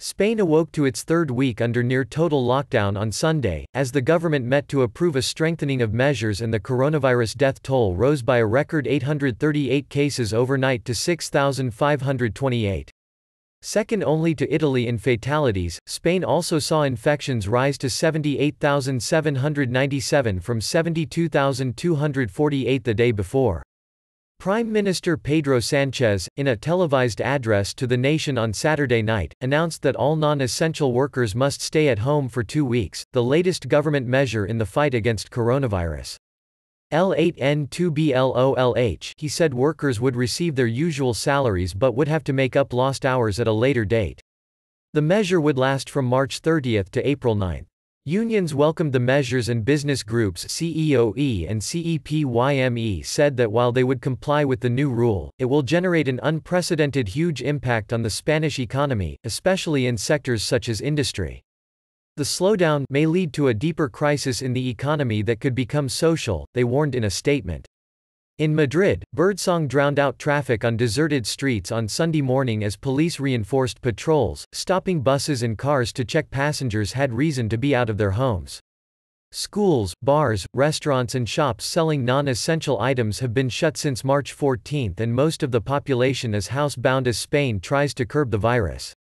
Spain awoke to its third week under near total lockdown on Sunday, as the government met to approve a strengthening of measures and the coronavirus death toll rose by a record 838 cases overnight to 6,528. Second only to Italy in fatalities, Spain also saw infections rise to 78,797 from 72,248 the day before. Prime Minister Pedro Sanchez, in a televised address to the nation on Saturday night, announced that all non essential workers must stay at home for two weeks, the latest government measure in the fight against coronavirus. L8N2BLOLH He said workers would receive their usual salaries but would have to make up lost hours at a later date. The measure would last from March 30 to April 9. Unions welcomed the measures and business groups CEOE and CEPYME said that while they would comply with the new rule, it will generate an unprecedented huge impact on the Spanish economy, especially in sectors such as industry. The slowdown may lead to a deeper crisis in the economy that could become social, they warned in a statement. In Madrid, birdsong drowned out traffic on deserted streets on Sunday morning as police reinforced patrols, stopping buses and cars to check passengers had reason to be out of their homes. Schools, bars, restaurants and shops selling non-essential items have been shut since March 14 and most of the population is housebound as Spain tries to curb the virus.